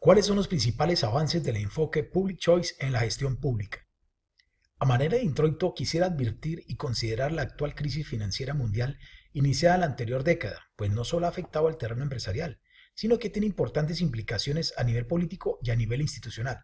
¿Cuáles son los principales avances del enfoque Public Choice en la gestión pública? A manera de introito, quisiera advertir y considerar la actual crisis financiera mundial iniciada en la anterior década, pues no solo ha afectado al terreno empresarial, sino que tiene importantes implicaciones a nivel político y a nivel institucional.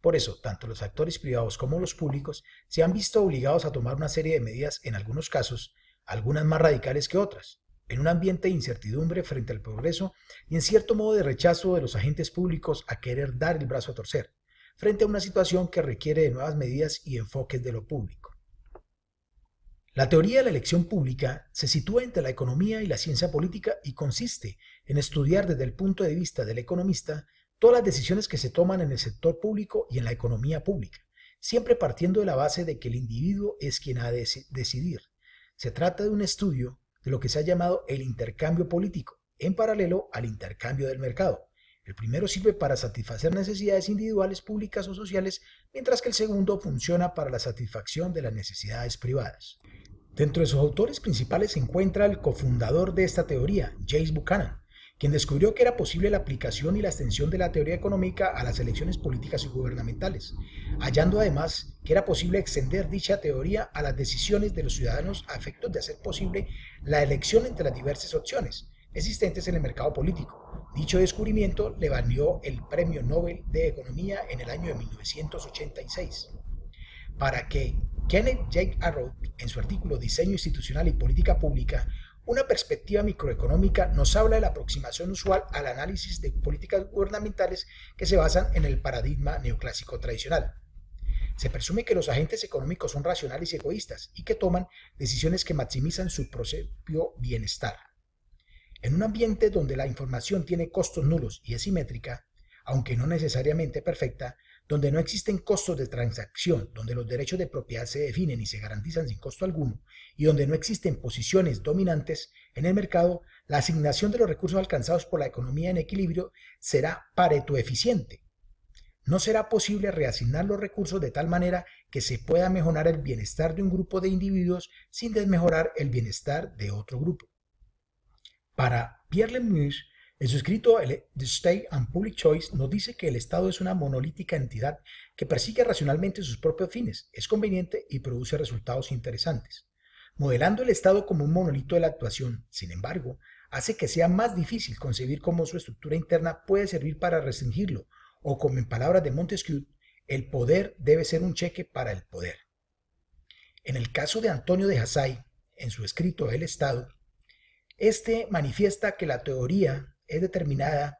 Por eso, tanto los actores privados como los públicos se han visto obligados a tomar una serie de medidas en algunos casos, algunas más radicales que otras, en un ambiente de incertidumbre frente al progreso y en cierto modo de rechazo de los agentes públicos a querer dar el brazo a torcer, frente a una situación que requiere de nuevas medidas y enfoques de lo público. La teoría de la elección pública se sitúa entre la economía y la ciencia política y consiste en estudiar desde el punto de vista del economista todas las decisiones que se toman en el sector público y en la economía pública, siempre partiendo de la base de que el individuo es quien ha de decidir. Se trata de un estudio de lo que se ha llamado el intercambio político, en paralelo al intercambio del mercado. El primero sirve para satisfacer necesidades individuales, públicas o sociales, mientras que el segundo funciona para la satisfacción de las necesidades privadas. Dentro de sus autores principales se encuentra el cofundador de esta teoría, James Buchanan, quien descubrió que era posible la aplicación y la extensión de la teoría económica a las elecciones políticas y gubernamentales, hallando además que era posible extender dicha teoría a las decisiones de los ciudadanos a efectos de hacer posible la elección entre las diversas opciones existentes en el mercado político. Dicho descubrimiento le valió el Premio Nobel de Economía en el año de 1986. Para que Kenneth J. Arrow, en su artículo Diseño Institucional y Política Pública, una perspectiva microeconómica nos habla de la aproximación usual al análisis de políticas gubernamentales que se basan en el paradigma neoclásico tradicional. Se presume que los agentes económicos son racionales y egoístas y que toman decisiones que maximizan su propio bienestar. En un ambiente donde la información tiene costos nulos y es simétrica, aunque no necesariamente perfecta, donde no existen costos de transacción, donde los derechos de propiedad se definen y se garantizan sin costo alguno, y donde no existen posiciones dominantes en el mercado, la asignación de los recursos alcanzados por la economía en equilibrio será pareto eficiente. No será posible reasignar los recursos de tal manera que se pueda mejorar el bienestar de un grupo de individuos sin desmejorar el bienestar de otro grupo. Para Pierre Lemieux, en su escrito, The State and Public Choice nos dice que el Estado es una monolítica entidad que persigue racionalmente sus propios fines, es conveniente y produce resultados interesantes. Modelando el Estado como un monolito de la actuación, sin embargo, hace que sea más difícil concebir cómo su estructura interna puede servir para restringirlo, o como en palabras de Montesquieu, el poder debe ser un cheque para el poder. En el caso de Antonio de Jasay, en su escrito El Estado, este manifiesta que la teoría es determinada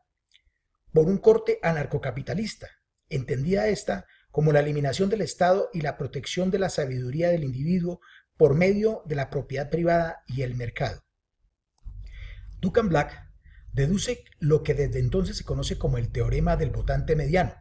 por un corte anarcocapitalista, entendida esta como la eliminación del Estado y la protección de la sabiduría del individuo por medio de la propiedad privada y el mercado. Duncan Black deduce lo que desde entonces se conoce como el teorema del votante mediano.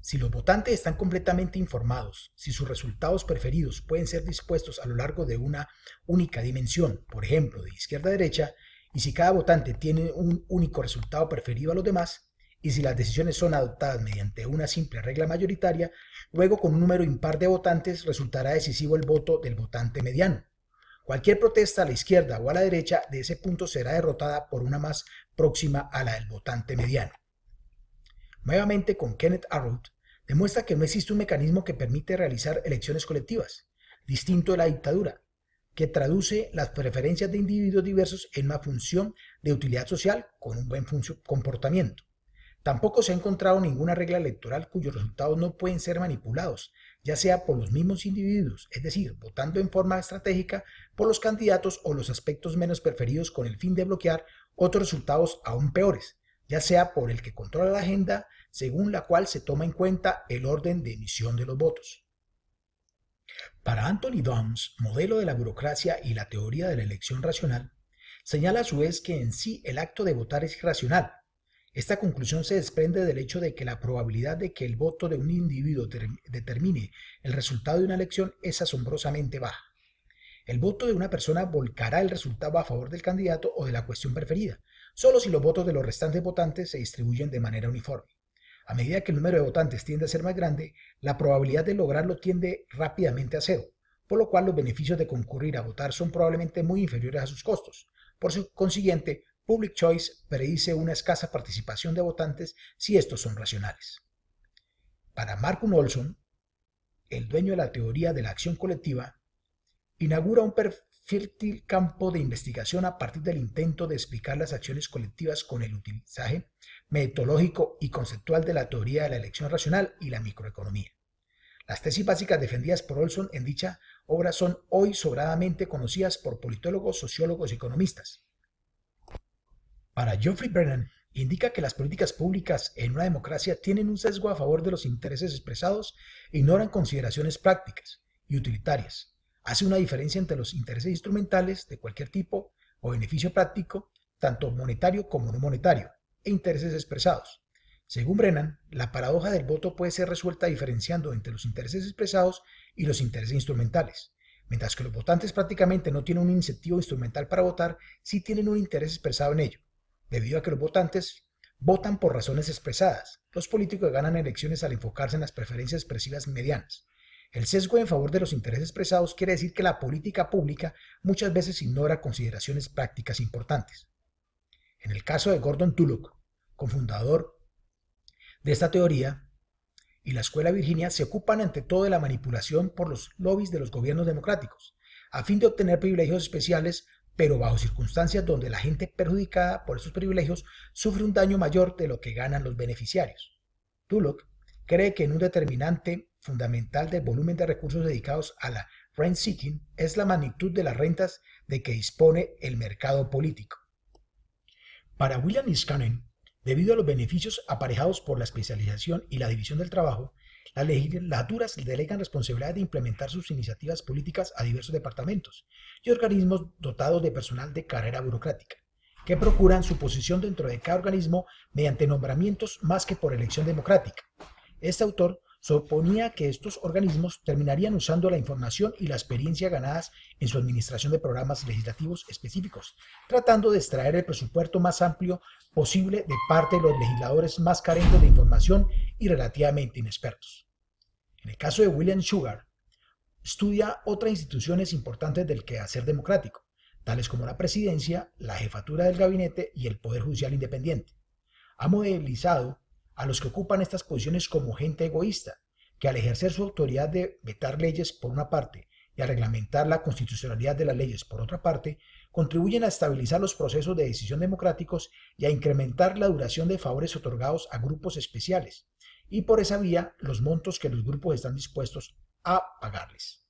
Si los votantes están completamente informados, si sus resultados preferidos pueden ser dispuestos a lo largo de una única dimensión, por ejemplo, de izquierda a derecha, y si cada votante tiene un único resultado preferido a los demás, y si las decisiones son adoptadas mediante una simple regla mayoritaria, luego con un número impar de votantes resultará decisivo el voto del votante mediano. Cualquier protesta a la izquierda o a la derecha de ese punto será derrotada por una más próxima a la del votante mediano. Nuevamente con Kenneth Arrow, demuestra que no existe un mecanismo que permite realizar elecciones colectivas, distinto de la dictadura, que traduce las preferencias de individuos diversos en una función de utilidad social con un buen comportamiento. Tampoco se ha encontrado ninguna regla electoral cuyos resultados no pueden ser manipulados, ya sea por los mismos individuos, es decir, votando en forma estratégica por los candidatos o los aspectos menos preferidos con el fin de bloquear otros resultados aún peores, ya sea por el que controla la agenda, según la cual se toma en cuenta el orden de emisión de los votos. Para Anthony Downs, modelo de la burocracia y la teoría de la elección racional, señala a su vez que en sí el acto de votar es irracional. Esta conclusión se desprende del hecho de que la probabilidad de que el voto de un individuo determine el resultado de una elección es asombrosamente baja. El voto de una persona volcará el resultado a favor del candidato o de la cuestión preferida, solo si los votos de los restantes votantes se distribuyen de manera uniforme. A medida que el número de votantes tiende a ser más grande, la probabilidad de lograrlo tiende rápidamente a cero, por lo cual los beneficios de concurrir a votar son probablemente muy inferiores a sus costos. Por su consiguiente, Public Choice predice una escasa participación de votantes si estos son racionales. Para Mark Olson, el dueño de la teoría de la acción colectiva, inaugura un, fértil campo de investigación a partir del intento de explicar las acciones colectivas con el utilizaje metodológico y conceptual de la teoría de la elección racional y la microeconomía. Las tesis básicas defendidas por Olson en dicha obra son hoy sobradamente conocidas por politólogos, sociólogos y economistas. Para Geoffrey Brennan, indica que las políticas públicas en una democracia tienen un sesgo a favor de los intereses expresados e ignoran consideraciones prácticas y utilitarias, hace una diferencia entre los intereses instrumentales de cualquier tipo o beneficio práctico, tanto monetario como no monetario, e intereses expresados. Según Brennan, la paradoja del voto puede ser resuelta diferenciando entre los intereses expresados y los intereses instrumentales. Mientras que los votantes prácticamente no tienen un incentivo instrumental para votar, si tienen un interés expresado en ello, debido a que los votantes votan por razones expresadas. Los políticos ganan elecciones al enfocarse en las preferencias expresivas medianas. El sesgo en favor de los intereses expresados quiere decir que la política pública muchas veces ignora consideraciones prácticas importantes. En el caso de Gordon Tullock, cofundador de esta teoría, y la Escuela Virginia se ocupan ante todo de la manipulación por los lobbies de los gobiernos democráticos, a fin de obtener privilegios especiales, pero bajo circunstancias donde la gente perjudicada por esos privilegios sufre un daño mayor de lo que ganan los beneficiarios. Tullock cree que en un determinante fundamental del volumen de recursos dedicados a la rent seeking es la magnitud de las rentas de que dispone el mercado político. Para William Niskanen, debido a los beneficios aparejados por la especialización y la división del trabajo, las legislaturas delegan responsabilidad de implementar sus iniciativas políticas a diversos departamentos y organismos dotados de personal de carrera burocrática, que procuran su posición dentro de cada organismo mediante nombramientos más que por elección democrática. Este autor suponía que estos organismos terminarían usando la información y la experiencia ganadas en su administración de programas legislativos específicos, tratando de extraer el presupuesto más amplio posible de parte de los legisladores más carentes de información y relativamente inexpertos. En el caso de William Sugar, estudia otras instituciones importantes del quehacer democrático, tales como la presidencia, la jefatura del gabinete y el Poder Judicial Independiente. Ha modelizado a los que ocupan estas posiciones como gente egoísta, que al ejercer su autoridad de vetar leyes por una parte y a reglamentar la constitucionalidad de las leyes por otra parte, contribuyen a estabilizar los procesos de decisión democráticos y a incrementar la duración de favores otorgados a grupos especiales, y por esa vía los montos que los grupos están dispuestos a pagarles.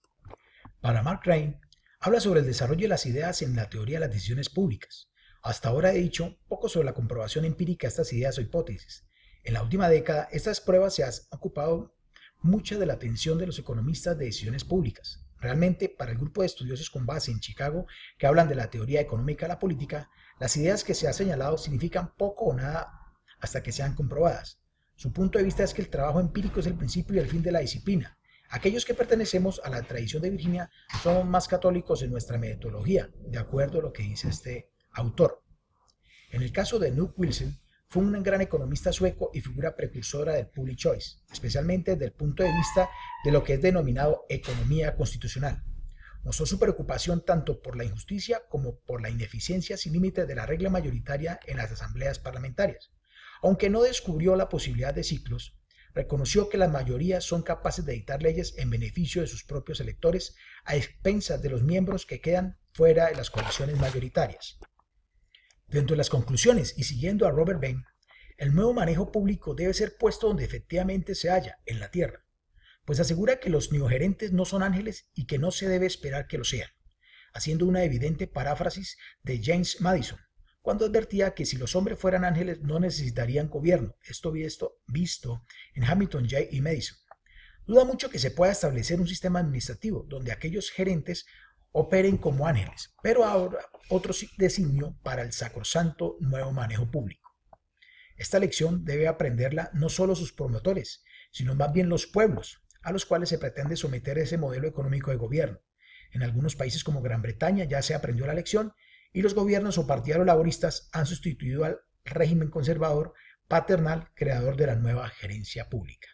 Para Mark Crane, habla sobre el desarrollo de las ideas en la teoría de las decisiones públicas. Hasta ahora he dicho poco sobre la comprobación empírica de estas ideas o hipótesis, en la última década, estas pruebas se han ocupado mucha de la atención de los economistas de decisiones públicas. Realmente, para el grupo de estudiosos con base en Chicago que hablan de la teoría económica a la política, las ideas que se ha señalado significan poco o nada hasta que sean comprobadas. Su punto de vista es que el trabajo empírico es el principio y el fin de la disciplina. Aquellos que pertenecemos a la tradición de Virginia son más católicos en nuestra metodología, de acuerdo a lo que dice este autor. En el caso de Nuke Wilson, fue un gran economista sueco y figura precursora del public choice, especialmente desde el punto de vista de lo que es denominado economía constitucional. Mostró su preocupación tanto por la injusticia como por la ineficiencia sin límite de la regla mayoritaria en las asambleas parlamentarias. Aunque no descubrió la posibilidad de ciclos, reconoció que las mayorías son capaces de dictar leyes en beneficio de sus propios electores a expensas de los miembros que quedan fuera de las coaliciones mayoritarias. Dentro de las conclusiones y siguiendo a Robert Bain, el nuevo manejo público debe ser puesto donde efectivamente se halla, en la tierra, pues asegura que los neogerentes no son ángeles y que no se debe esperar que lo sean, haciendo una evidente paráfrasis de James Madison, cuando advertía que si los hombres fueran ángeles no necesitarían gobierno, esto visto, visto en Hamilton J. y Madison. Duda mucho que se pueda establecer un sistema administrativo donde aquellos gerentes operen como ángeles, pero ahora otro designio para el sacrosanto nuevo manejo público. Esta lección debe aprenderla no solo sus promotores, sino más bien los pueblos, a los cuales se pretende someter ese modelo económico de gobierno. En algunos países como Gran Bretaña ya se aprendió la lección y los gobiernos o partidarios laboristas han sustituido al régimen conservador paternal creador de la nueva gerencia pública.